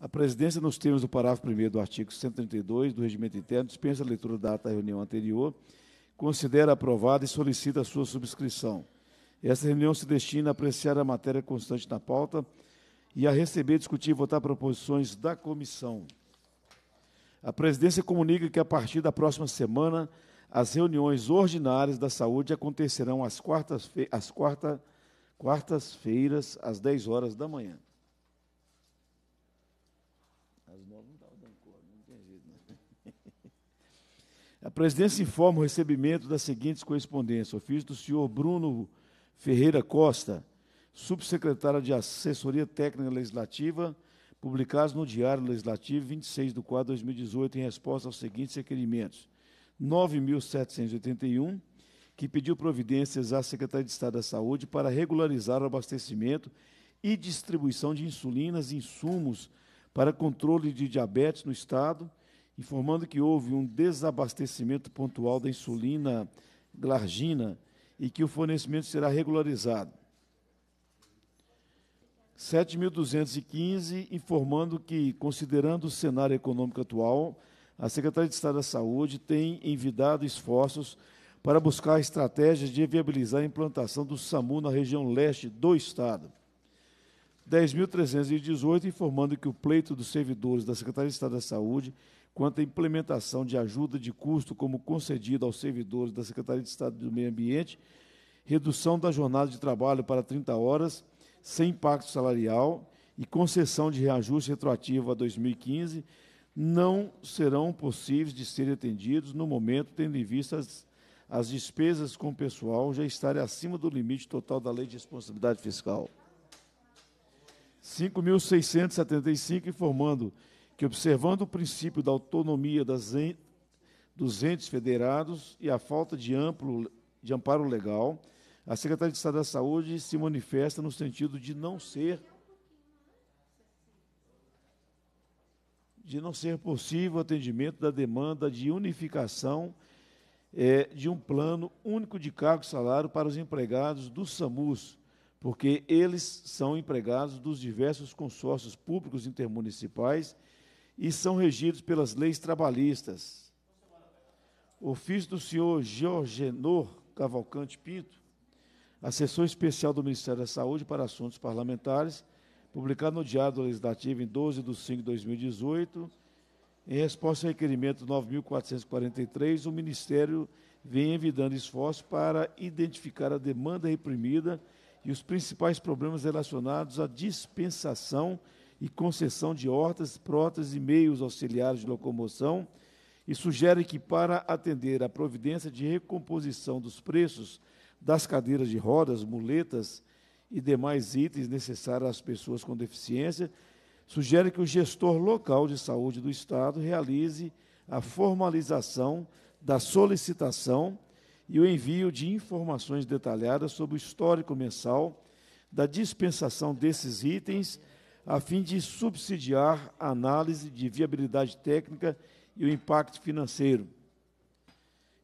A presidência, nos termos do parágrafo 1 do artigo 132 do Regimento Interno, dispensa a leitura da ata da reunião anterior, considera aprovada e solicita a sua subscrição. Esta reunião se destina a apreciar a matéria constante na pauta e a receber, discutir e votar proposições da comissão. A presidência comunica que, a partir da próxima semana, as reuniões ordinárias da saúde acontecerão às quartas-feiras, quarta, quartas às 10 horas da manhã. A presidência informa o recebimento das seguintes correspondências: ofício do senhor Bruno Ferreira Costa, subsecretário de Assessoria Técnica Legislativa, publicados no Diário Legislativo 26 de 4 de 2018, em resposta aos seguintes requerimentos: 9.781, que pediu providências à Secretaria de Estado da Saúde para regularizar o abastecimento e distribuição de insulinas e insumos para controle de diabetes no Estado informando que houve um desabastecimento pontual da insulina glargina e que o fornecimento será regularizado. 7.215, informando que, considerando o cenário econômico atual, a Secretaria de Estado da Saúde tem envidado esforços para buscar estratégias de viabilizar a implantação do SAMU na região leste do Estado. 10.318, informando que o pleito dos servidores da Secretaria de Estado da Saúde quanto à implementação de ajuda de custo como concedida aos servidores da Secretaria de Estado do Meio Ambiente, redução da jornada de trabalho para 30 horas, sem impacto salarial e concessão de reajuste retroativo a 2015, não serão possíveis de serem atendidos no momento, tendo em vista as, as despesas com o pessoal já estarem acima do limite total da Lei de Responsabilidade Fiscal. 5.675, informando que, observando o princípio da autonomia das en, dos entes federados e a falta de, amplo, de amparo legal, a Secretaria de Estado da Saúde se manifesta no sentido de não ser de não ser possível o atendimento da demanda de unificação é, de um plano único de cargo e salário para os empregados do SAMUS, porque eles são empregados dos diversos consórcios públicos intermunicipais e são regidos pelas leis trabalhistas. O ofício do senhor Georgenor Cavalcante Pinto, assessor especial do Ministério da Saúde para assuntos parlamentares, publicado no Diário Legislativo em 12 de 5 de 2018, em resposta ao requerimento 9.443, o Ministério vem envidando esforços para identificar a demanda reprimida e os principais problemas relacionados à dispensação e concessão de hortas, protas e meios auxiliares de locomoção e sugere que, para atender à providência de recomposição dos preços das cadeiras de rodas, muletas e demais itens necessários às pessoas com deficiência, sugere que o gestor local de saúde do Estado realize a formalização da solicitação e o envio de informações detalhadas sobre o histórico mensal da dispensação desses itens a fim de subsidiar a análise de viabilidade técnica e o impacto financeiro.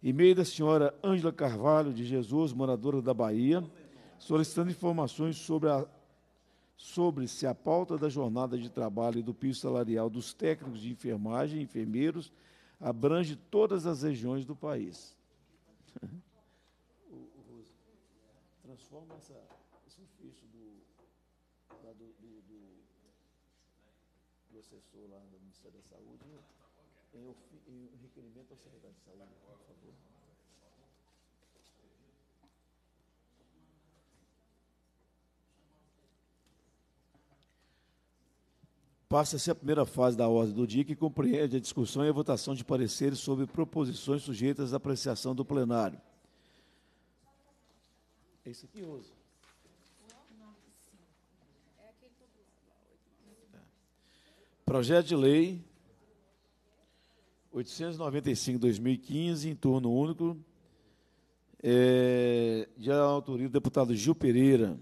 e meio da senhora Ângela Carvalho de Jesus, moradora da Bahia, solicitando informações sobre, a, sobre se a pauta da jornada de trabalho e do piso salarial dos técnicos de enfermagem e enfermeiros abrange todas as regiões do país. transforma essa assessor lá do Ministério da Saúde, né? em, em requerimento ao secretário de Saúde, por favor. Passa-se a primeira fase da ordem do dia, que compreende a discussão e a votação de pareceres sobre proposições sujeitas à apreciação do plenário. É Esse aqui, Rosa. Projeto de Lei 895-2015, em turno único, é, de autoria do deputado Gil Pereira.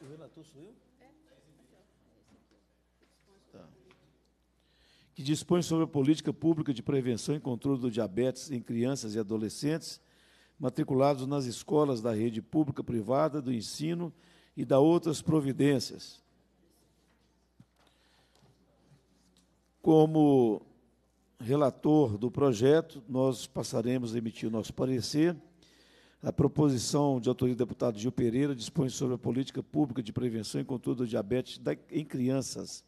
O relator sou eu? Tá. que dispõe sobre a política pública de prevenção e controle do diabetes em crianças e adolescentes matriculados nas escolas da rede pública privada do ensino e da outras providências. Como relator do projeto, nós passaremos a emitir o nosso parecer. A proposição de autoria do deputado Gil Pereira dispõe sobre a política pública de prevenção e controle do diabetes em crianças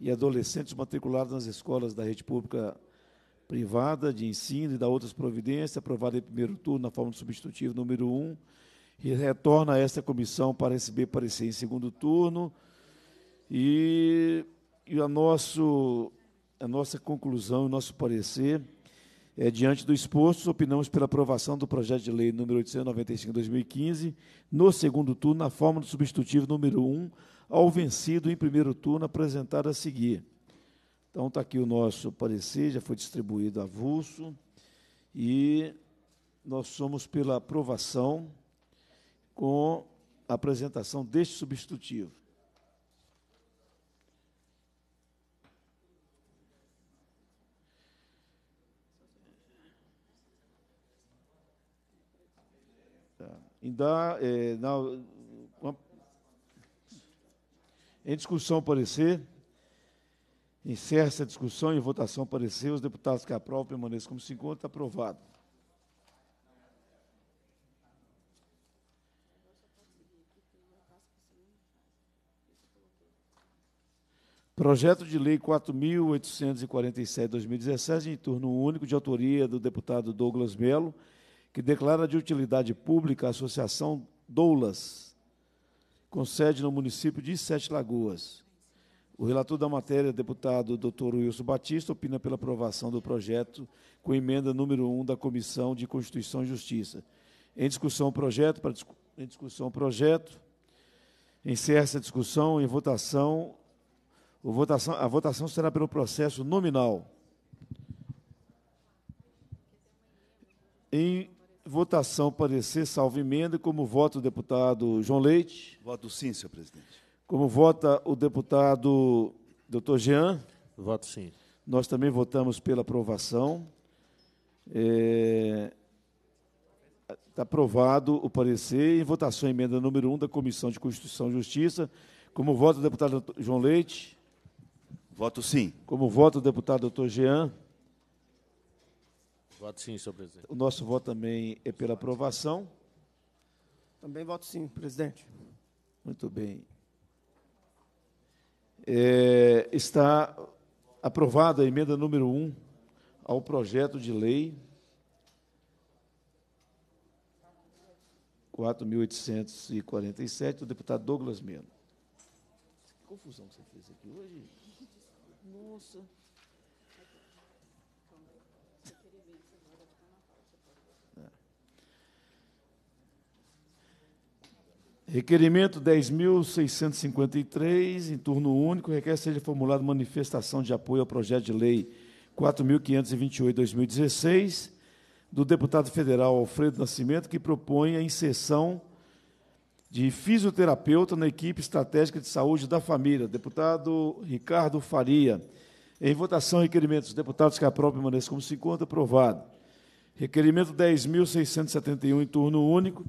e adolescentes matriculados nas escolas da rede pública privada de ensino e da outras providências, aprovada em primeiro turno na forma substitutiva número 1, e retorna a esta comissão para receber parecer em segundo turno. E, e a, nosso, a nossa conclusão, o nosso parecer, é diante do exposto, opinamos pela aprovação do projeto de lei número 895 2015, no segundo turno, na forma do substitutivo número 1, ao vencido em primeiro turno, apresentado a seguir. Então, está aqui o nosso parecer, já foi distribuído avulso, e nós somos pela aprovação com a apresentação deste substitutivo. Ainda, é, eh, na, uma, em discussão parecer, encerra a discussão e votação parecer, os deputados que aprovam permaneçam como se encontra, aprovado. Projeto de Lei 4.847-2017, em turno único, de autoria do deputado Douglas Melo, que declara de utilidade pública a Associação Doulas, com sede no município de Sete Lagoas. O relator da matéria, deputado Dr. Wilson Batista, opina pela aprovação do projeto com emenda número 1 da Comissão de Constituição e Justiça. Em discussão o projeto, para, em discussão o projeto, encerra essa discussão em votação Votação, a votação será pelo processo nominal. Em votação, parecer, salvo emenda, como vota o deputado João Leite. Voto sim, senhor presidente. Como vota o deputado doutor Jean. Voto sim. Nós também votamos pela aprovação. É... Está aprovado o parecer em votação emenda número 1 da Comissão de Constituição e Justiça. Como vota o deputado João Leite? Voto sim. Como voto deputado doutor Jean. Voto sim, senhor presidente. O nosso voto também é pela aprovação. Também voto sim, presidente. Muito bem. É, está aprovada a emenda número 1 ao projeto de lei 4.847 do deputado Douglas Meno. Que confusão que você fez aqui hoje curso. É. Requerimento 10.653, em turno único, requer seja formulada manifestação de apoio ao projeto de lei 4.528-2016, do deputado federal Alfredo Nascimento, que propõe a inserção de fisioterapeuta na equipe estratégica de saúde da família. Deputado Ricardo Faria. Em votação, requerimento dos deputados que aprovam permaneça como se encontra, aprovado. Requerimento 10.671, em turno único.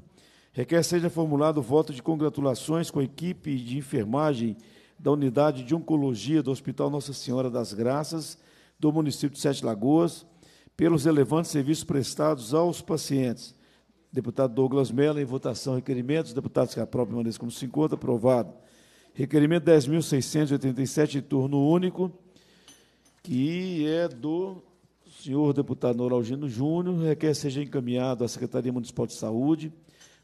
Requer seja formulado o voto de congratulações com a equipe de enfermagem da Unidade de Oncologia do Hospital Nossa Senhora das Graças, do município de Sete Lagoas, pelos relevantes serviços prestados aos pacientes. Deputado Douglas Mello, em votação, requerimentos. Deputados que aprovam, permaneçam como se encontra, aprovado. Requerimento 10.687, em turno único que é do senhor deputado Noraldino Júnior, requer seja encaminhado à Secretaria Municipal de Saúde,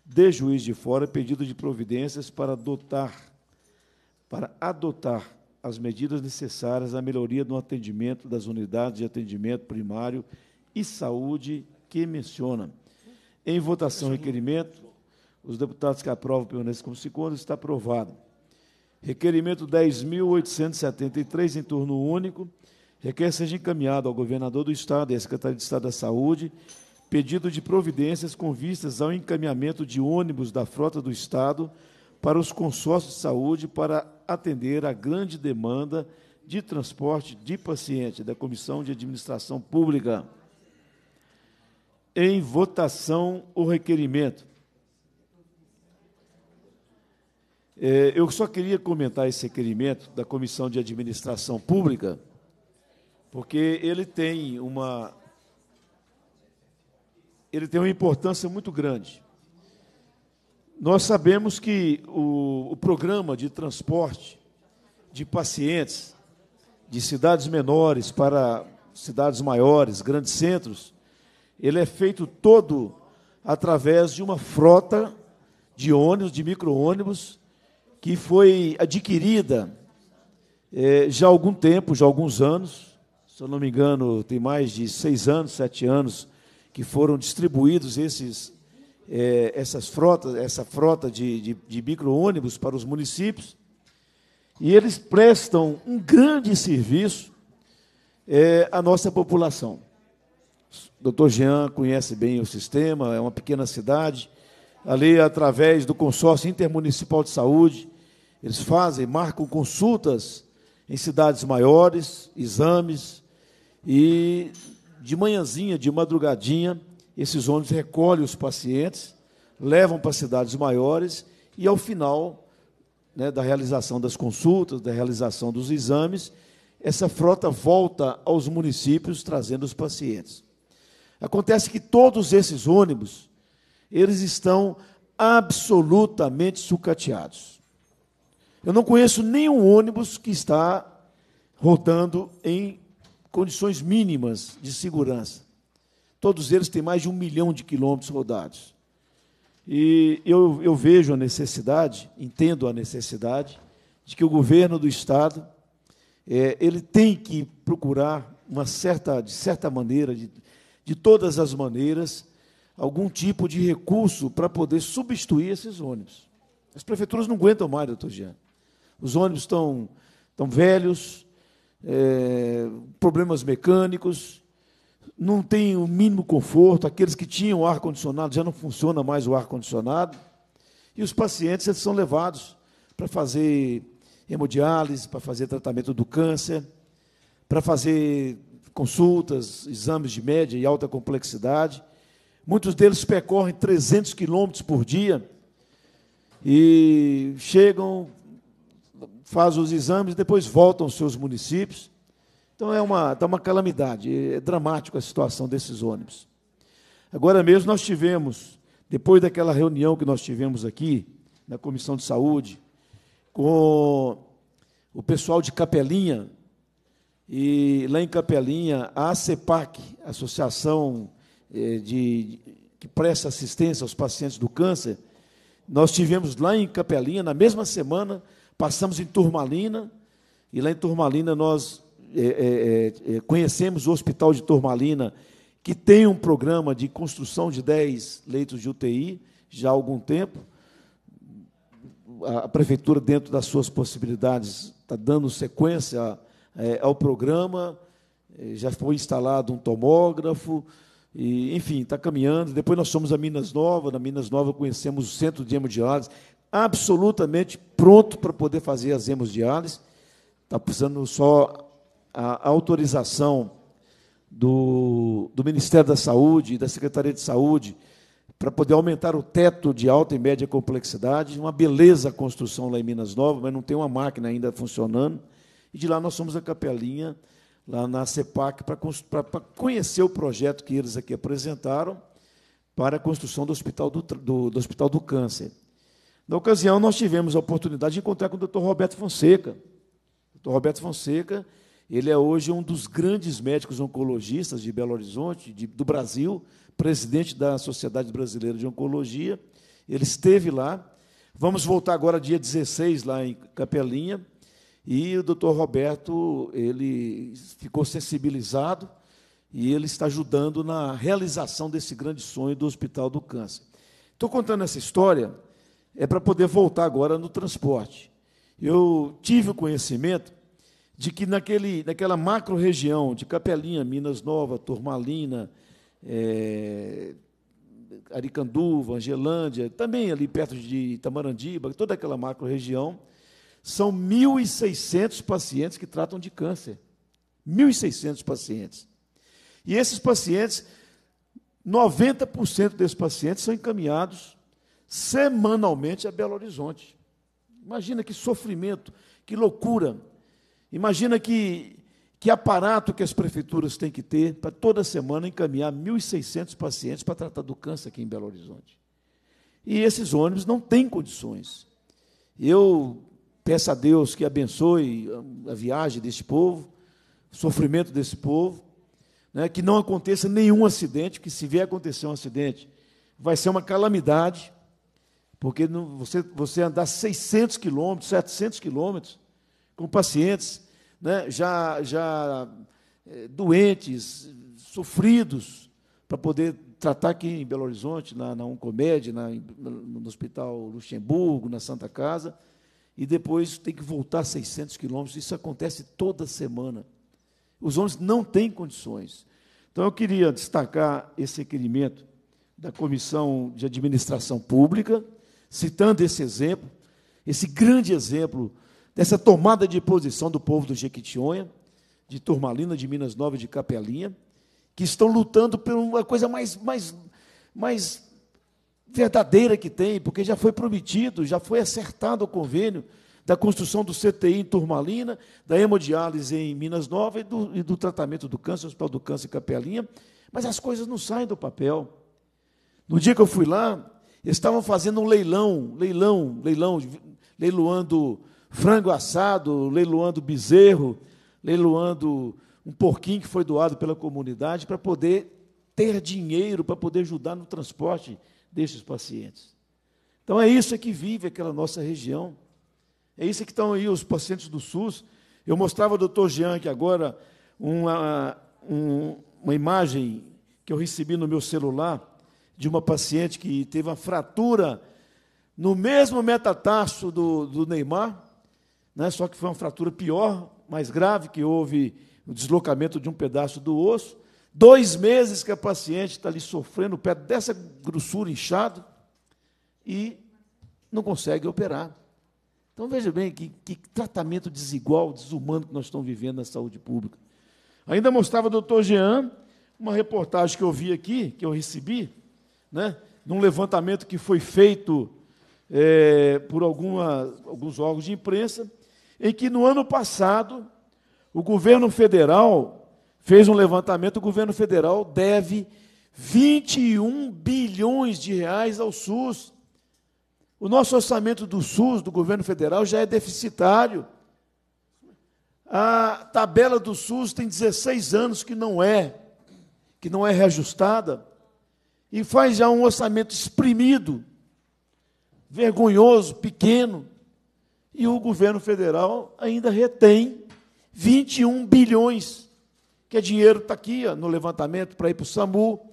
de juiz de fora, pedido de providências para adotar, para adotar as medidas necessárias à melhoria do atendimento das unidades de atendimento primário e saúde que menciona. Em votação, requerimento. Os deputados que aprovam permanecem como segundo. Está aprovado. Requerimento 10.873, em turno único Requer seja encaminhado ao governador do Estado e à Secretaria de Estado da Saúde pedido de providências com vistas ao encaminhamento de ônibus da frota do Estado para os consórcios de saúde para atender à grande demanda de transporte de paciente da Comissão de Administração Pública. Em votação, o requerimento. É, eu só queria comentar esse requerimento da Comissão de Administração Pública porque ele tem uma ele tem uma importância muito grande. Nós sabemos que o, o programa de transporte de pacientes de cidades menores para cidades maiores, grandes centros, ele é feito todo através de uma frota de ônibus, de micro-ônibus, que foi adquirida é, já há algum tempo, já há alguns anos, se eu não me engano, tem mais de seis anos, sete anos, que foram distribuídos esses, é, essas frotas, essa frota de, de, de micro-ônibus para os municípios, e eles prestam um grande serviço é, à nossa população. O doutor Jean conhece bem o sistema, é uma pequena cidade, ali através do consórcio intermunicipal de saúde, eles fazem, marcam consultas em cidades maiores, exames, e de manhãzinha, de madrugadinha, esses ônibus recolhem os pacientes, levam para cidades maiores e, ao final né, da realização das consultas, da realização dos exames, essa frota volta aos municípios trazendo os pacientes. Acontece que todos esses ônibus, eles estão absolutamente sucateados. Eu não conheço nenhum ônibus que está rodando em condições mínimas de segurança. Todos eles têm mais de um milhão de quilômetros rodados. E eu, eu vejo a necessidade, entendo a necessidade, de que o governo do Estado é, ele tem que procurar uma certa, de certa maneira, de, de todas as maneiras, algum tipo de recurso para poder substituir esses ônibus. As prefeituras não aguentam mais, doutor Jean. Os ônibus estão, estão velhos, é, problemas mecânicos, não tem o mínimo conforto, aqueles que tinham ar-condicionado já não funciona mais o ar-condicionado, e os pacientes eles são levados para fazer hemodiálise, para fazer tratamento do câncer, para fazer consultas, exames de média e alta complexidade. Muitos deles percorrem 300 quilômetros por dia e chegam, faz os exames, e depois voltam aos seus municípios. Então é uma, tá uma calamidade, é dramática a situação desses ônibus. Agora mesmo nós tivemos, depois daquela reunião que nós tivemos aqui, na Comissão de Saúde, com o pessoal de Capelinha, e lá em Capelinha, a ACEPAC, Associação eh, de, que presta assistência aos pacientes do câncer, nós tivemos lá em Capelinha, na mesma semana, Passamos em Turmalina, e lá em Turmalina nós é, é, é, é, conhecemos o Hospital de Turmalina, que tem um programa de construção de 10 leitos de UTI já há algum tempo. A prefeitura, dentro das suas possibilidades, está dando sequência é, ao programa. É, já foi instalado um tomógrafo, e, enfim, está caminhando. Depois nós somos a Minas Nova. Na Minas Nova conhecemos o Centro de Hemodiálise, absolutamente pronto para poder fazer as hemodiálise. Está precisando só a autorização do, do Ministério da Saúde e da Secretaria de Saúde para poder aumentar o teto de alta e média complexidade. Uma beleza a construção lá em Minas Novas, mas não tem uma máquina ainda funcionando. E de lá nós somos a capelinha, lá na CEPAC, para, para conhecer o projeto que eles aqui apresentaram para a construção do Hospital do, do, do Hospital do Câncer. Na ocasião, nós tivemos a oportunidade de encontrar com o Dr. Roberto Fonseca. O Dr. Roberto Fonseca, ele é hoje um dos grandes médicos oncologistas de Belo Horizonte, de, do Brasil, presidente da Sociedade Brasileira de Oncologia. Ele esteve lá. Vamos voltar agora dia 16 lá em Capelinha. E o Dr. Roberto, ele ficou sensibilizado e ele está ajudando na realização desse grande sonho do Hospital do Câncer. Estou contando essa história é para poder voltar agora no transporte. Eu tive o conhecimento de que naquele, naquela macro-região de Capelinha, Minas Nova, Turmalina, é, Aricanduva, Angelândia, também ali perto de Itamarandiba, toda aquela macro-região, são 1.600 pacientes que tratam de câncer. 1.600 pacientes. E esses pacientes, 90% desses pacientes são encaminhados semanalmente a é Belo Horizonte. Imagina que sofrimento, que loucura. Imagina que, que aparato que as prefeituras têm que ter para toda semana encaminhar 1.600 pacientes para tratar do câncer aqui em Belo Horizonte. E esses ônibus não têm condições. Eu peço a Deus que abençoe a viagem desse povo, o sofrimento desse povo, né, que não aconteça nenhum acidente, que se vier acontecer um acidente, vai ser uma calamidade porque não, você, você andar 600 quilômetros, 700 quilômetros com pacientes né, já, já é, doentes, sofridos, para poder tratar aqui em Belo Horizonte, na, na Oncomed, na, no Hospital Luxemburgo, na Santa Casa, e depois tem que voltar 600 quilômetros. Isso acontece toda semana. Os homens não têm condições. Então, eu queria destacar esse requerimento da Comissão de Administração Pública, citando esse exemplo, esse grande exemplo dessa tomada de posição do povo do Jequitinhonha, de Turmalina, de Minas Novas, de Capelinha, que estão lutando por uma coisa mais, mais, mais verdadeira que tem, porque já foi prometido, já foi acertado o convênio da construção do CTI em Turmalina, da hemodiálise em Minas Novas e do, e do tratamento do câncer, Hospital do Câncer em Capelinha, mas as coisas não saem do papel. No dia que eu fui lá, estavam fazendo um leilão, leilão, leilão, leiloando frango assado, leiloando bezerro, leiloando um porquinho que foi doado pela comunidade para poder ter dinheiro para poder ajudar no transporte desses pacientes. Então é isso que vive aquela nossa região. É isso que estão aí os pacientes do SUS. Eu mostrava ao doutor Jean agora uma, um, uma imagem que eu recebi no meu celular de uma paciente que teve uma fratura no mesmo metatarso do, do Neymar, né? só que foi uma fratura pior, mais grave, que houve o deslocamento de um pedaço do osso. Dois meses que a paciente está ali sofrendo, o pé dessa grossura inchado, e não consegue operar. Então veja bem que, que, tratamento desigual, desumano que nós estamos vivendo na saúde pública. Ainda mostrava o doutor Jean, uma reportagem que eu vi aqui, que eu recebi, né, num levantamento que foi feito é, por alguma, alguns órgãos de imprensa, em que no ano passado o governo federal fez um levantamento, o governo federal deve 21 bilhões de reais ao SUS. O nosso orçamento do SUS, do governo federal, já é deficitário. A tabela do SUS tem 16 anos que não é, que não é reajustada e faz já um orçamento exprimido, vergonhoso, pequeno, e o governo federal ainda retém 21 bilhões, que é dinheiro está aqui ó, no levantamento para ir para o SAMU,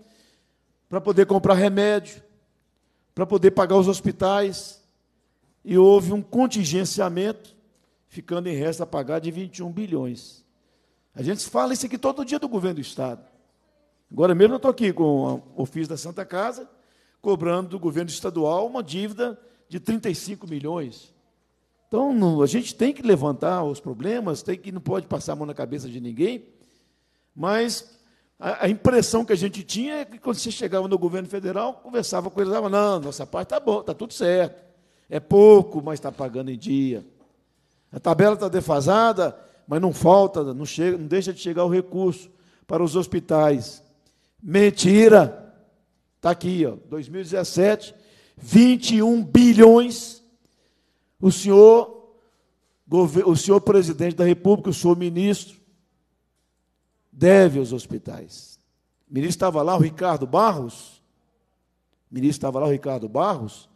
para poder comprar remédio, para poder pagar os hospitais. E houve um contingenciamento, ficando em resta a pagar de 21 bilhões. A gente fala isso aqui todo dia do governo do Estado. Agora mesmo eu estou aqui com o ofício da Santa Casa, cobrando do governo estadual uma dívida de 35 milhões. Então, não, a gente tem que levantar os problemas, tem que não pode passar a mão na cabeça de ninguém, mas a, a impressão que a gente tinha é que quando você chegava no governo federal, conversava com eles, falava, ah, não, nossa parte está boa, está tudo certo. É pouco, mas está pagando em dia. A tabela está defasada, mas não falta, não, chega, não deixa de chegar o recurso para os hospitais. Mentira. Está aqui, ó, 2017, 21 bilhões. O senhor, o senhor presidente da República, o senhor ministro, deve aos hospitais. O ministro estava lá, o Ricardo Barros. O ministro estava lá, o Ricardo Barros.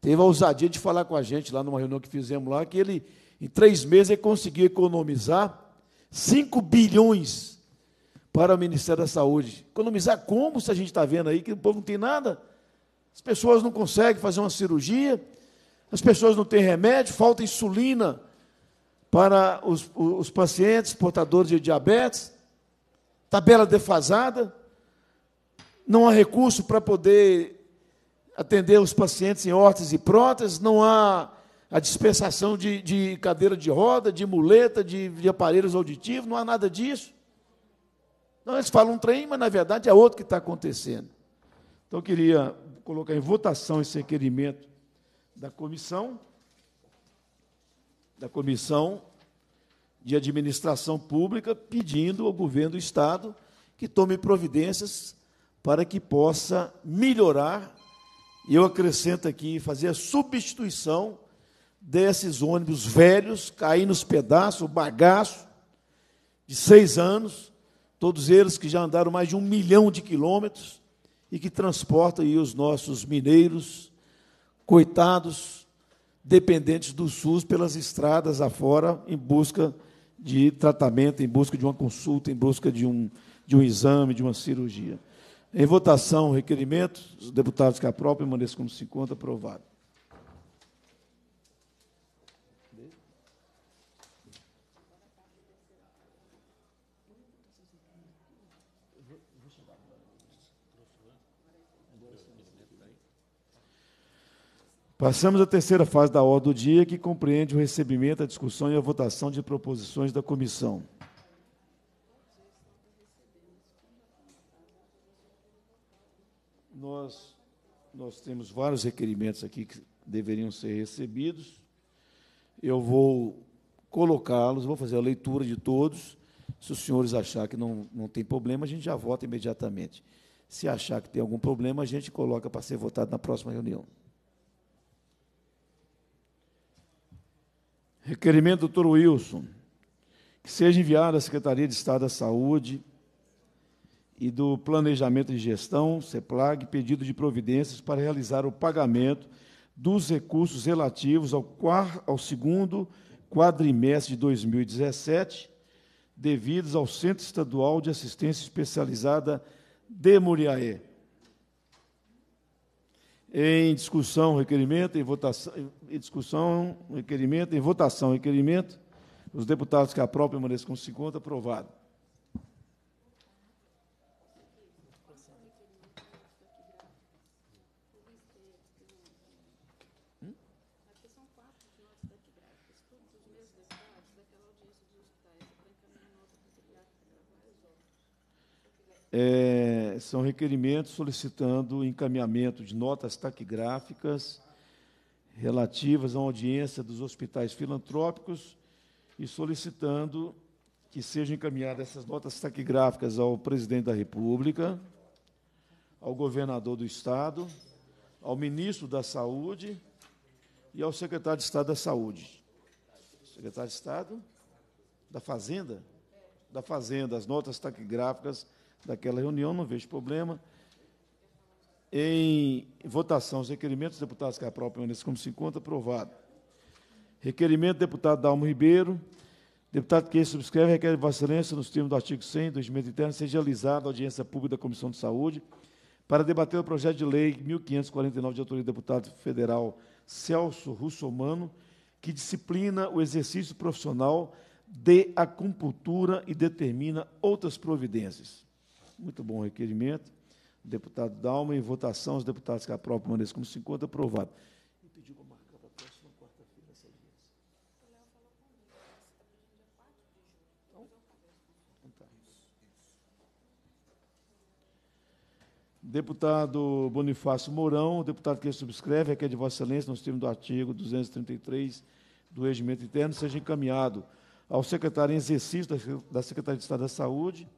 Teve a ousadia de falar com a gente lá numa reunião que fizemos lá, que ele, em três meses, ele conseguiu economizar 5 bilhões para o Ministério da Saúde. Economizar como se a gente está vendo aí que o povo não tem nada? As pessoas não conseguem fazer uma cirurgia, as pessoas não têm remédio, falta insulina para os, os pacientes portadores de diabetes, tabela defasada, não há recurso para poder atender os pacientes em órteses e próteses, não há a dispensação de, de cadeira de roda, de muleta, de, de aparelhos auditivos, não há nada disso. Não, eles falam um trem, mas na verdade é outro que está acontecendo. Então, eu queria colocar em votação esse requerimento da comissão, da comissão de administração pública, pedindo ao governo do Estado que tome providências para que possa melhorar, e eu acrescento aqui, fazer a substituição desses ônibus velhos, caindo nos pedaços, o bagaço, de seis anos, todos eles que já andaram mais de um milhão de quilômetros e que transportam aí os nossos mineiros, coitados, dependentes do SUS pelas estradas afora em busca de tratamento, em busca de uma consulta, em busca de um, de um exame, de uma cirurgia. Em votação, requerimento, os deputados que aprovam permaneçam como se encontra, aprovado. Passamos à terceira fase da ordem do dia, que compreende o recebimento, a discussão e a votação de proposições da comissão. Nós, nós temos vários requerimentos aqui que deveriam ser recebidos. Eu vou colocá-los, vou fazer a leitura de todos. Se os senhores achar que não, não tem problema, a gente já vota imediatamente. Se achar que tem algum problema, a gente coloca para ser votado na próxima reunião. Requerimento do Dr. Wilson, que seja enviado à Secretaria de Estado da Saúde e do Planejamento e Gestão, CEPLAG, pedido de providências para realizar o pagamento dos recursos relativos ao, quarto, ao segundo quadrimestre de 2017, devidos ao Centro Estadual de Assistência Especializada de Muriaé, em discussão, requerimento, em votação, em discussão, requerimento, em votação, requerimento. Os deputados que aprovam permaneçam com 50, aprovado. é, são requerimentos solicitando encaminhamento de notas taquigráficas relativas à audiência dos hospitais filantrópicos e solicitando que sejam encaminhadas essas notas taquigráficas ao presidente da República, ao governador do Estado, ao ministro da Saúde e ao secretário de Estado da Saúde. Secretário de Estado da Fazenda? Da Fazenda, as notas taquigráficas daquela reunião, não vejo problema. Em votação, os requerimentos deputados que Capral é nesse como se encontra, aprovado. Requerimento do deputado Dalmo Ribeiro. Deputado que subscreve requer Vossa Excelência, nos termos do artigo 100 do Regimento Interno, seja alisada a audiência pública da Comissão de Saúde para debater o projeto de lei 1549 de autoria do deputado federal Celso Russomano, que disciplina o exercício profissional de acupuntura e determina outras providências. Muito bom o requerimento. deputado Dalma, em votação, os deputados que aprovam permaneçam como 50, aprovado. E pediu para marcar para a próxima quarta-feira essa audiência. O Léo falou comigo, está pedindo dia 4 de julho. Então, tá. Deputado Bonifácio Mourão, deputado que subscreve, aqui é, é de Vossa Excelência, nos termos do artigo 233 do Regimento Interno, seja encaminhado ao secretário em exercício da Secretaria de Estado da Saúde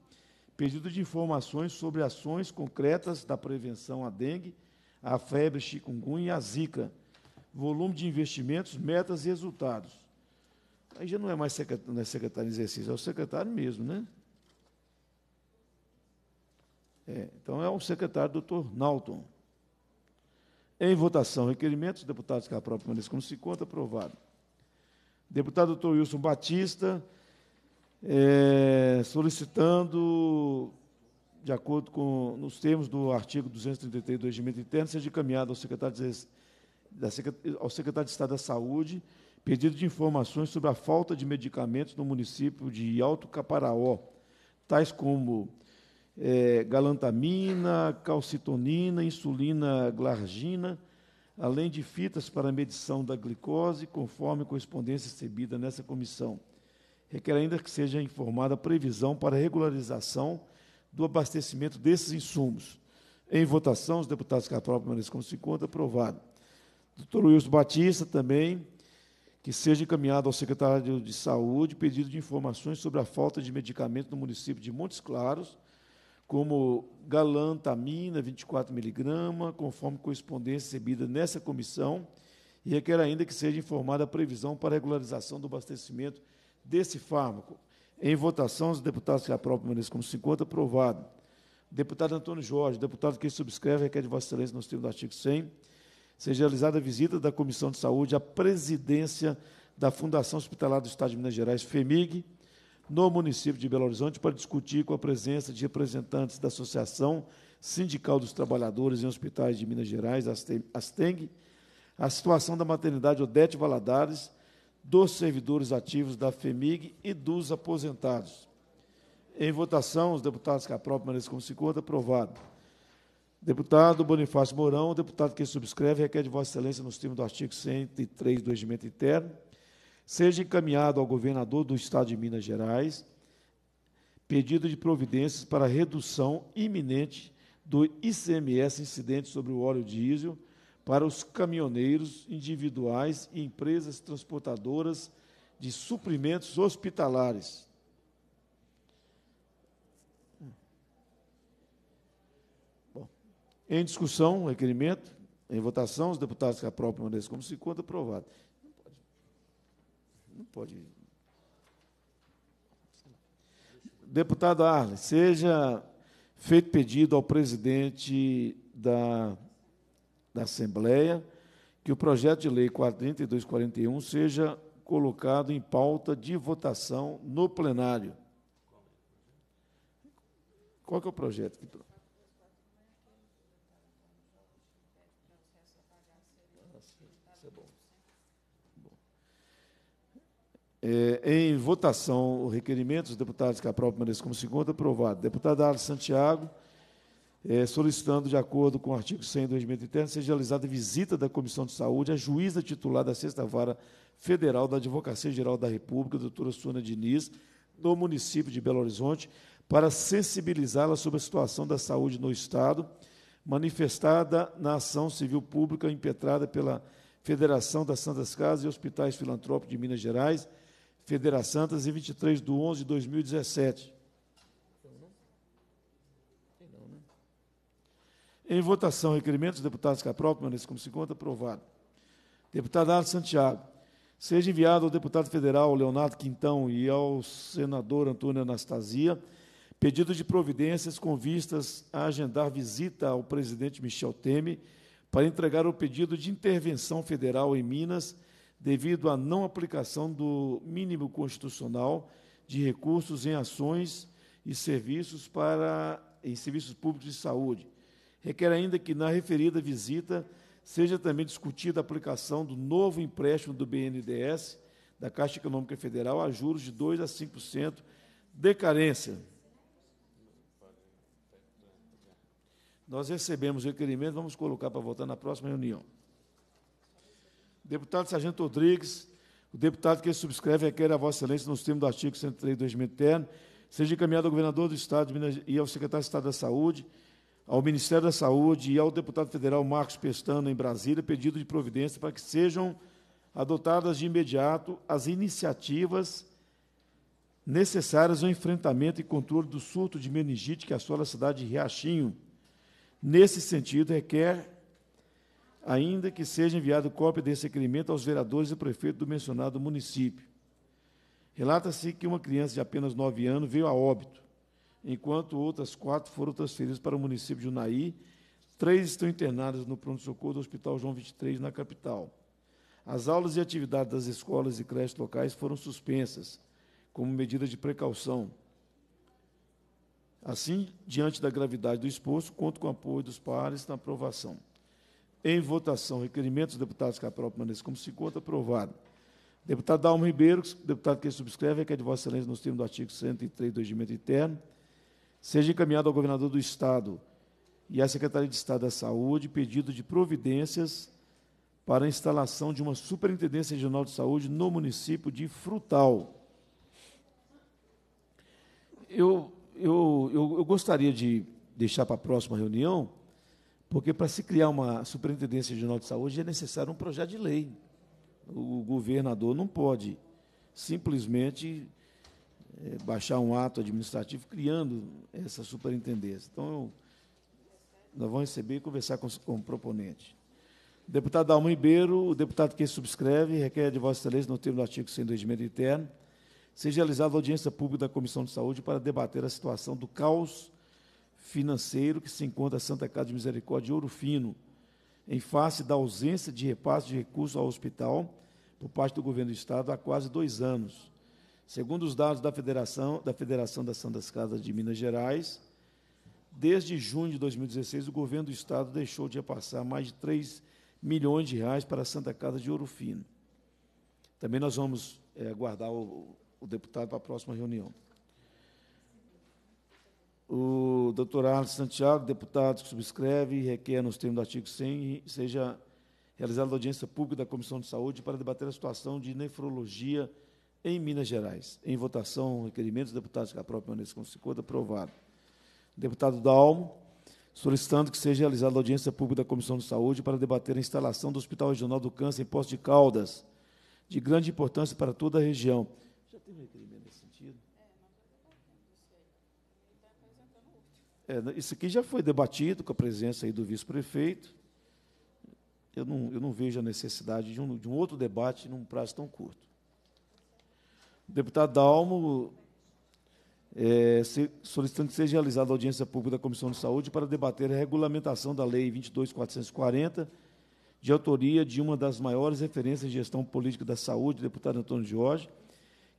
pedido de informações sobre ações concretas da prevenção à dengue, à febre chikungunya e à zika, volume de investimentos, metas e resultados. Aí já não é mais secretário, não é secretário exercício, é o secretário mesmo, né? É, então é o secretário doutor Nalton. Em votação, requerimentos, deputados que aprovam permaneçam como se conta, aprovado. Deputado doutor Wilson Batista, é, solicitando, de acordo com nos termos do artigo 232 do Regimento Interno, seja encaminhado ao secretário de, da, ao secretário de Estado da Saúde pedido de informações sobre a falta de medicamentos no município de Alto Caparaó, tais como é, galantamina, calcitonina, insulina glargina, além de fitas para medição da glicose, conforme correspondência recebida nessa comissão requer é ainda que seja informada a previsão para regularização do abastecimento desses insumos. Em votação, os deputados Catropa permanecem como se encontra, aprovado. Doutor Wilson Batista também, que seja encaminhado ao secretário de Saúde pedido de informações sobre a falta de medicamento no município de Montes Claros, como galantamina, 24 miligramas, conforme correspondência recebida nessa comissão, e requer ainda que seja informada a previsão para regularização do abastecimento desse fármaco. Em votação, os deputados que aprovam ministro como 50, aprovado. Deputado Antônio Jorge, deputado que subscreve, requer de Vossa Excelência, nos termos do artigo 100, seja realizada a visita da Comissão de Saúde à presidência da Fundação Hospitalar do Estado de Minas Gerais, FEMIG, no município de Belo Horizonte, para discutir com a presença de representantes da Associação Sindical dos Trabalhadores em Hospitais de Minas Gerais, ASTENG, a situação da maternidade Odete Valadares, dos servidores ativos da FEMIG e dos aposentados. Em votação, os deputados que aprovam permanecem como se encontra, aprovado. Deputado Bonifácio Mourão, deputado que subscreve, requer de Vossa Excelência, nos termos do artigo 103 do Regimento Interno, seja encaminhado ao governador do Estado de Minas Gerais pedido de providências para redução iminente do ICMS incidente sobre o óleo diesel para os caminhoneiros individuais e empresas transportadoras de suprimentos hospitalares. Bom, em discussão, requerimento. Em votação, os deputados que aprovam permaneçam como se conta, aprovado. Não pode. Não pode. Deputado Arle, seja feito pedido ao presidente da da Assembleia que o projeto de lei 4241 seja colocado em pauta de votação no plenário. Qual que é o projeto? É, em votação, o requerimento dos deputados que aprovam permaneça como segundo aprovado. Deputado Alex Santiago, é, solicitando, de acordo com o artigo 100 do regimento interno, seja realizada visita da Comissão de Saúde à juíza titular da Sexta Vara Federal da Advocacia Geral da República, doutora Sônia Diniz, no município de Belo Horizonte, para sensibilizá-la sobre a situação da saúde no Estado, manifestada na ação civil pública impetrada pela Federação das Santas Casas e Hospitais Filantrópicos de Minas Gerais, Federação Santas, em 23 de 11 de 2017 Em votação, requerimento dos deputados aprovam, permaneça como se encontra, aprovado. Deputado Arthur Santiago, seja enviado ao deputado federal Leonardo Quintão e ao senador Antônio Anastasia pedido de providências com vistas a agendar visita ao presidente Michel Temer para entregar o pedido de intervenção federal em Minas devido à não aplicação do mínimo constitucional de recursos em ações e serviços para em serviços públicos de saúde Requer ainda que na referida visita seja também discutida a aplicação do novo empréstimo do BNDES, da Caixa Econômica Federal, a juros de 2% a 5% de carência. Nós recebemos o requerimento, vamos colocar para votar na próxima reunião. Deputado Sargento Rodrigues, o deputado que subscreve requer a Vossa Excelência, nos termos do artigo 103 do regimento interno, seja encaminhado ao governador do Estado e ao secretário de Estado da Saúde, ao Ministério da Saúde e ao deputado federal Marcos Pestano, em Brasília, pedido de providência para que sejam adotadas de imediato as iniciativas necessárias ao enfrentamento e controle do surto de meningite que assola a cidade de Riachinho. Nesse sentido, requer ainda que seja enviado cópia desse requerimento aos vereadores e prefeito do mencionado município. Relata-se que uma criança de apenas 9 anos veio a óbito enquanto outras quatro foram transferidas para o município de Unai. Três estão internadas no pronto-socorro do Hospital João 23, na capital. As aulas e atividades das escolas e creches locais foram suspensas, como medida de precaução. Assim, diante da gravidade do exposto, conto com o apoio dos pares na aprovação. Em votação, requerimento dos deputados que aprovam permaneça como se conta aprovado. Deputado Dalmo Ribeiro, deputado que subscreve, requer é é de Vossa Excelência, nos termos do artigo 103 do Regimento Interno, seja encaminhado ao governador do Estado e à Secretaria de Estado da Saúde pedido de providências para a instalação de uma Superintendência Regional de Saúde no município de Frutal. Eu, eu, eu, eu gostaria de deixar para a próxima reunião, porque para se criar uma Superintendência Regional de Saúde é necessário um projeto de lei. O governador não pode simplesmente é, baixar um ato administrativo criando essa superintendência. Então, eu, nós vamos receber e conversar com, com o proponente. Deputado Dalmo Ribeiro, o deputado que subscreve, requer de Vossa Excelência, no termo do artigo 100 do regimento interno, seja realizada audiência pública da Comissão de Saúde para debater a situação do caos financeiro que se encontra a Santa Casa de Misericórdia de Ouro Fino, em face da ausência de repasse de recursos ao hospital por parte do governo do Estado há quase dois anos. Segundo os dados da Federação, da Federação das Santas Casas de Minas Gerais, desde junho de 2016, o governo do Estado deixou de repassar mais de 3 milhões de reais para a Santa Casa de Ouro Fino. Também nós vamos é, aguardar o, o deputado para a próxima reunião. O doutor Arles Santiago, deputado que subscreve, requer, nos termos do artigo 100, seja realizada audiência pública da Comissão de Saúde para debater a situação de nefrologia em Minas Gerais. Em votação, requerimento dos deputados própria permaneça com 50, aprovado. Deputado Dalmo, solicitando que seja realizada audiência pública da Comissão de Saúde para debater a instalação do Hospital Regional do Câncer em Posto de Caldas, de grande importância para toda a região. Já tem um requerimento nesse sentido? É, é, isso aqui já foi debatido com a presença aí do vice-prefeito. Eu não, eu não vejo a necessidade de um, de um outro debate num prazo tão curto. Deputado Dalmo, é, solicitando que seja realizada audiência pública da Comissão de Saúde para debater a regulamentação da Lei 22.440, de autoria de uma das maiores referências de gestão política da saúde, deputado Antônio Jorge,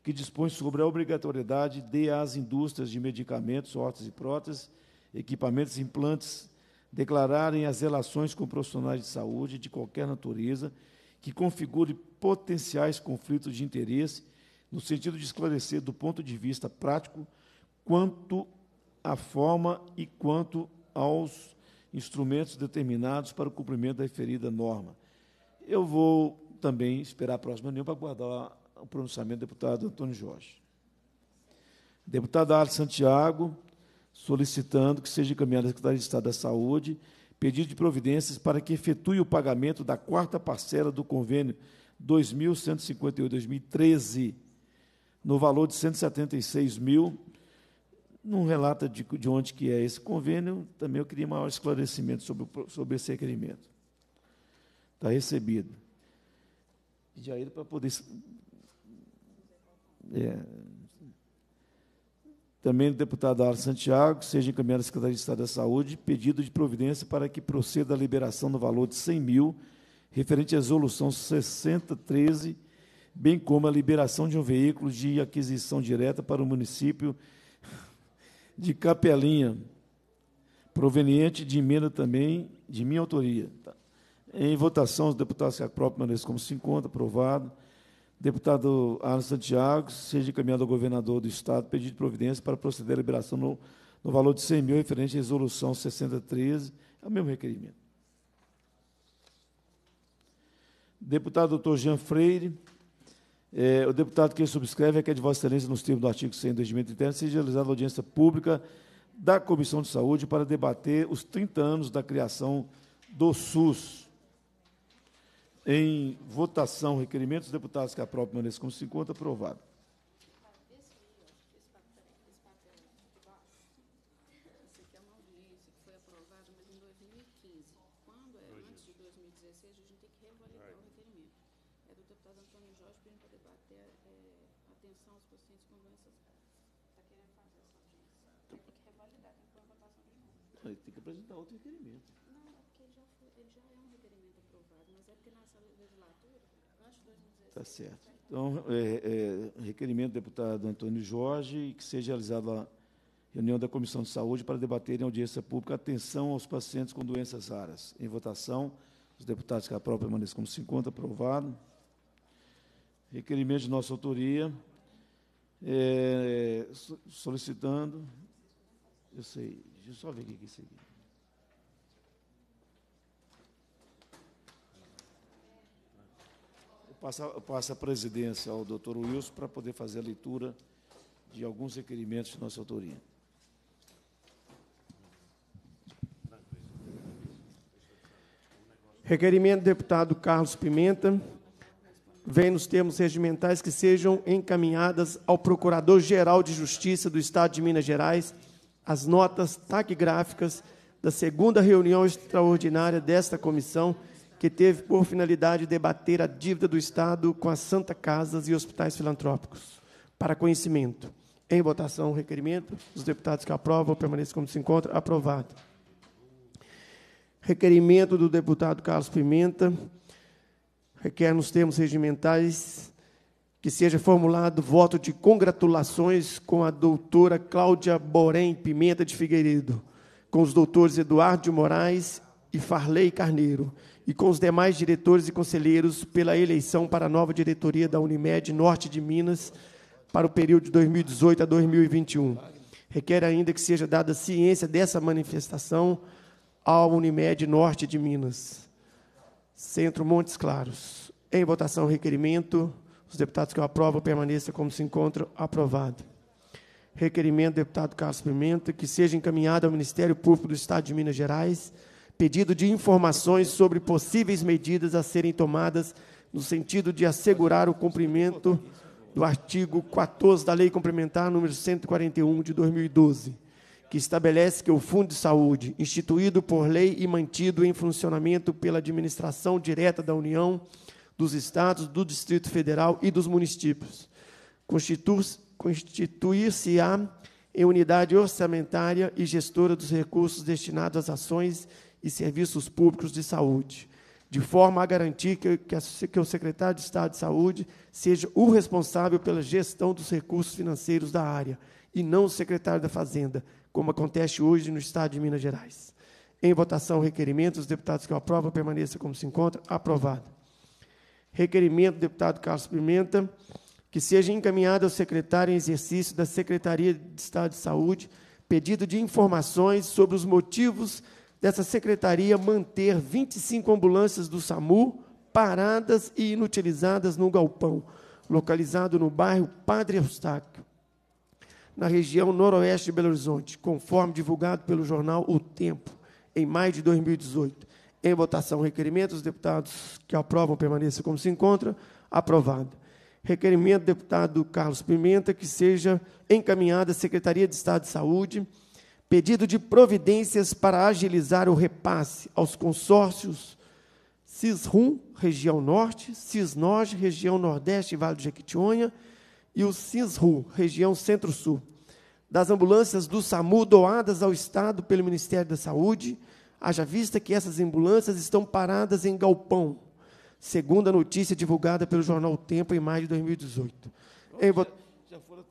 que dispõe sobre a obrigatoriedade de as indústrias de medicamentos, hortas e próteses, equipamentos e implantes declararem as relações com profissionais de saúde de qualquer natureza que configure potenciais conflitos de interesse no sentido de esclarecer do ponto de vista prático quanto à forma e quanto aos instrumentos determinados para o cumprimento da referida norma. Eu vou também esperar a próxima reunião para guardar o pronunciamento do deputado Antônio Jorge. Deputada Arles Santiago, solicitando que seja encaminhada à Secretaria de Estado da Saúde pedido de providências para que efetue o pagamento da quarta parcela do convênio 2158-2013 no valor de 176 mil. Não relata de, de onde que é esse convênio, também eu queria maior esclarecimento sobre, sobre esse requerimento. Está recebido. E aí para poder. É, também do deputado Arthur Santiago, seja encaminhado à Secretaria de Estado da Saúde pedido de providência para que proceda a liberação do valor de 100 mil, referente à resolução 6013 bem como a liberação de um veículo de aquisição direta para o município de Capelinha, proveniente de emenda também de minha autoria. Tá? Em votação, os deputados se aprovem permaneçam como se encontra, aprovado. Deputado Arno Santiago, seja encaminhado ao governador do Estado pedido de providência para proceder à liberação no, no valor de 100 mil, referente à resolução 6013, é o mesmo requerimento. Deputado doutor Jean Freire, é, o deputado que subscreve é que, é de Vossa Excelência, nos termos do artigo 100 do regimento interno, seja realizada audiência pública da Comissão de Saúde para debater os 30 anos da criação do SUS. Em votação, requerimentos, deputados que aprovem permaneçam como se encontra, aprovado. Tá certo. Então, é, é, requerimento do deputado Antônio Jorge, que seja realizada a reunião da Comissão de Saúde para debater em audiência pública atenção aos pacientes com doenças raras. Em votação, os deputados que aprovam permaneçam como 50, aprovado. Requerimento de nossa autoria, é, solicitando... Eu sei, deixa eu só ver o que é isso aqui. Passa, a presidência ao doutor Wilson para poder fazer a leitura de alguns requerimentos de nossa autoria. Requerimento do deputado Carlos Pimenta vem nos termos regimentais que sejam encaminhadas ao Procurador-Geral de Justiça do Estado de Minas Gerais as notas taquigráficas da segunda reunião extraordinária desta comissão, que teve por finalidade debater a dívida do Estado com as Santa Casas e hospitais filantrópicos. Para conhecimento. Em votação, o requerimento. Os deputados que aprovam permaneçam como se encontra. Aprovado. Requerimento do deputado Carlos Pimenta. Requer nos termos regimentais que seja formulado voto de congratulações com a doutora Cláudia Borém Pimenta de Figueiredo, com os doutores Eduardo de Moraes e Farley Carneiro, e com os demais diretores e conselheiros pela eleição para a nova diretoria da Unimed Norte de Minas para o período de 2018 a 2021. Requer ainda que seja dada ciência dessa manifestação ao Unimed Norte de Minas. Centro Montes Claros. Em votação, requerimento. Os deputados que o aprovam permaneçam como se encontram. Aprovado. Requerimento, deputado Carlos Pimenta, que seja encaminhado ao Ministério Público do Estado de Minas Gerais pedido de informações sobre possíveis medidas a serem tomadas no sentido de assegurar o cumprimento do artigo 14 da Lei Complementar número 141 de 2012, que estabelece que o Fundo de Saúde, instituído por lei e mantido em funcionamento pela administração direta da União, dos estados, do Distrito Federal e dos municípios, constituir-se-á em unidade orçamentária e gestora dos recursos destinados às ações e serviços públicos de saúde, de forma a garantir que, que, a, que o secretário de Estado de Saúde seja o responsável pela gestão dos recursos financeiros da área, e não o secretário da Fazenda, como acontece hoje no Estado de Minas Gerais. Em votação, o requerimento, os deputados que o aprovam permaneçam como se encontra. Aprovado. Requerimento do deputado Carlos Pimenta, que seja encaminhado ao secretário em exercício da Secretaria de Estado de Saúde pedido de informações sobre os motivos dessa secretaria manter 25 ambulâncias do SAMU paradas e inutilizadas no galpão, localizado no bairro Padre Eustáquio, na região noroeste de Belo Horizonte, conforme divulgado pelo jornal O Tempo, em maio de 2018. Em votação, requerimento, os deputados que aprovam permaneçam como se encontra. Aprovado. Requerimento do deputado Carlos Pimenta que seja encaminhada à Secretaria de Estado de Saúde pedido de providências para agilizar o repasse aos consórcios Cisrum, região norte, Cisnorte, região nordeste e Vale do Jequitinhonha, e o Cisru, região centro-sul, das ambulâncias do SAMU doadas ao Estado pelo Ministério da Saúde, haja vista que essas ambulâncias estão paradas em galpão, segundo a notícia divulgada pelo jornal o Tempo em maio de 2018. Em já, já foram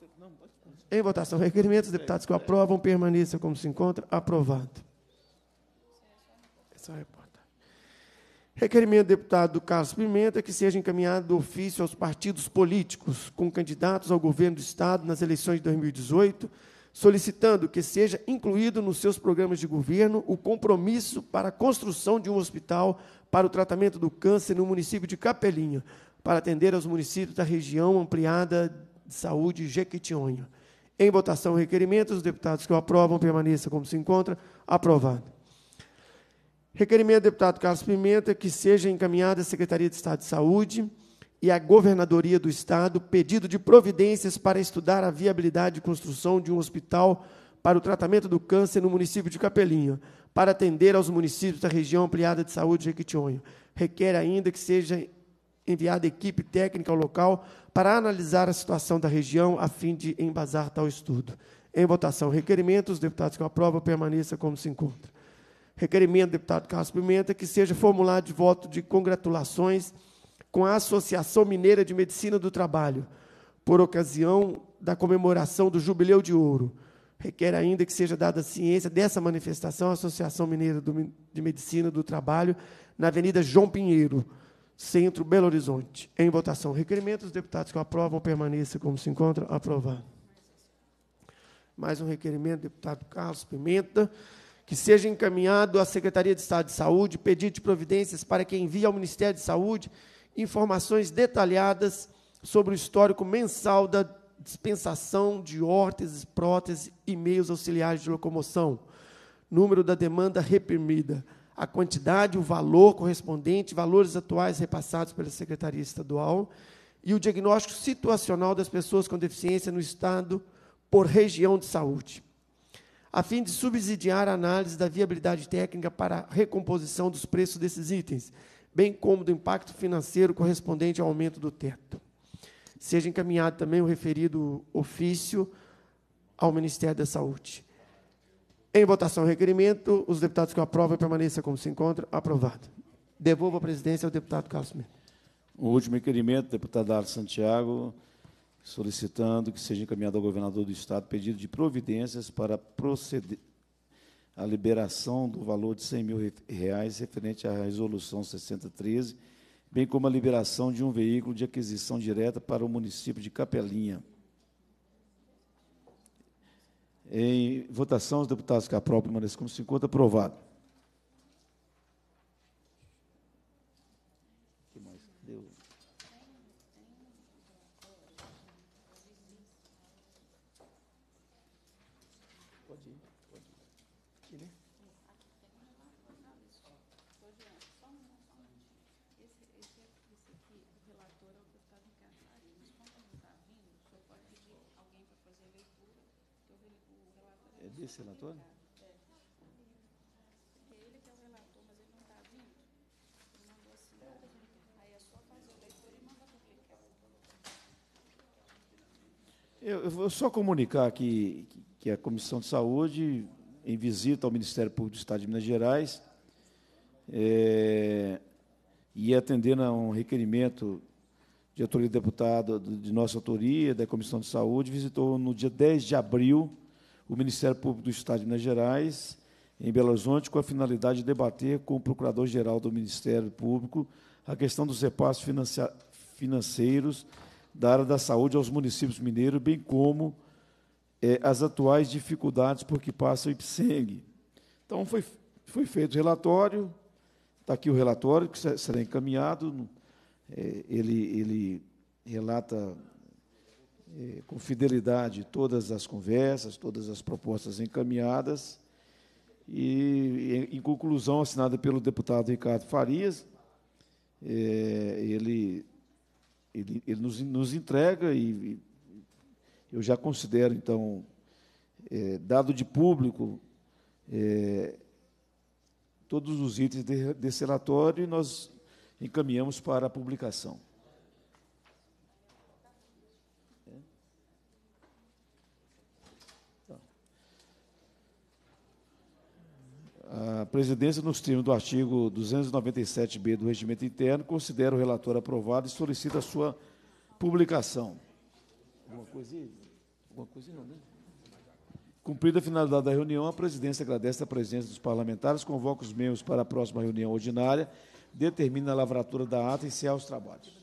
em votação, requerimento. Os deputados que aprovam permaneçam como se encontra. Aprovado. Essa é Requerimento do deputado Carlos Pimenta que seja encaminhado ofício aos partidos políticos com candidatos ao governo do Estado nas eleições de 2018, solicitando que seja incluído nos seus programas de governo o compromisso para a construção de um hospital para o tratamento do câncer no município de Capelinha, para atender aos municípios da região ampliada de saúde Jequitinhonha. Em votação, requerimento. Os deputados que o aprovam permaneçam como se encontra. Aprovado. Requerimento do deputado Carlos Pimenta que seja encaminhada à Secretaria de Estado de Saúde e à Governadoria do Estado pedido de providências para estudar a viabilidade de construção de um hospital para o tratamento do câncer no município de Capelinha, para atender aos municípios da região ampliada de saúde de Jequitinhonha. Requer ainda que seja enviada equipe técnica ao local para analisar a situação da região a fim de embasar tal estudo. Em votação, requerimento, os deputados que aprovam permaneça como se encontra. Requerimento, deputado Carlos Pimenta, que seja formulado de voto de congratulações com a Associação Mineira de Medicina do Trabalho, por ocasião da comemoração do Jubileu de Ouro. Requer ainda que seja dada ciência dessa manifestação à Associação Mineira de Medicina do Trabalho, na Avenida João Pinheiro, Centro Belo Horizonte. Em votação. Requerimento dos deputados que aprovam permaneça como se encontra. Aprovado. Mais um requerimento, deputado Carlos Pimenta, que seja encaminhado à Secretaria de Estado de Saúde pedido de providências para que envie ao Ministério de Saúde informações detalhadas sobre o histórico mensal da dispensação de órteses, próteses e meios auxiliares de locomoção, número da demanda reprimida, a quantidade, o valor correspondente, valores atuais repassados pela Secretaria Estadual e o diagnóstico situacional das pessoas com deficiência no Estado por região de saúde, a fim de subsidiar a análise da viabilidade técnica para a recomposição dos preços desses itens, bem como do impacto financeiro correspondente ao aumento do teto. Seja encaminhado também o referido ofício ao Ministério da Saúde. Em votação, requerimento. Os deputados que aprovam permaneçam como se encontra. Aprovado. Devolvo a presidência ao deputado Carlos Mendes. O último requerimento, deputado Arles Santiago, solicitando que seja encaminhado ao governador do Estado pedido de providências para proceder à liberação do valor de 100 mil reais referente à resolução 6013, bem como a liberação de um veículo de aquisição direta para o município de Capelinha. Em votação, os deputados que aprovam permanecem como se encontra aprovado. desse relator? É. Ele que é o relator, mas ele não está vindo. Ele mandou Aí é só fazer o leitor e manda Eu, eu vou só comunicar que, que a Comissão de Saúde, em visita ao Ministério Público do Estado de Minas Gerais, é, e atendendo a um requerimento de autoria do deputado de nossa autoria, da Comissão de Saúde, visitou no dia 10 de abril o Ministério Público do Estado de Minas Gerais, em Belo Horizonte, com a finalidade de debater com o Procurador-Geral do Ministério Público a questão dos repassos financeiros da área da saúde aos municípios mineiros, bem como é, as atuais dificuldades por que passa o IPSENG. Então, foi, foi feito o relatório, está aqui o relatório que será encaminhado, é, ele, ele relata com fidelidade todas as conversas, todas as propostas encaminhadas. E, em conclusão, assinada pelo deputado Ricardo Farias, é, ele, ele, ele nos, nos entrega e, e eu já considero, então, é, dado de público é, todos os itens de, desse relatório e nós encaminhamos para a publicação. A presidência, nos termos do artigo 297-B do Regimento Interno, considera o relatório aprovado e solicita a sua publicação. Alguma coisinha? Alguma coisinha não, né? Cumprida a finalidade da reunião, a presidência agradece a presença dos parlamentares, convoca os membros para a próxima reunião ordinária, determina a lavratura da ata e encerra os trabalhos.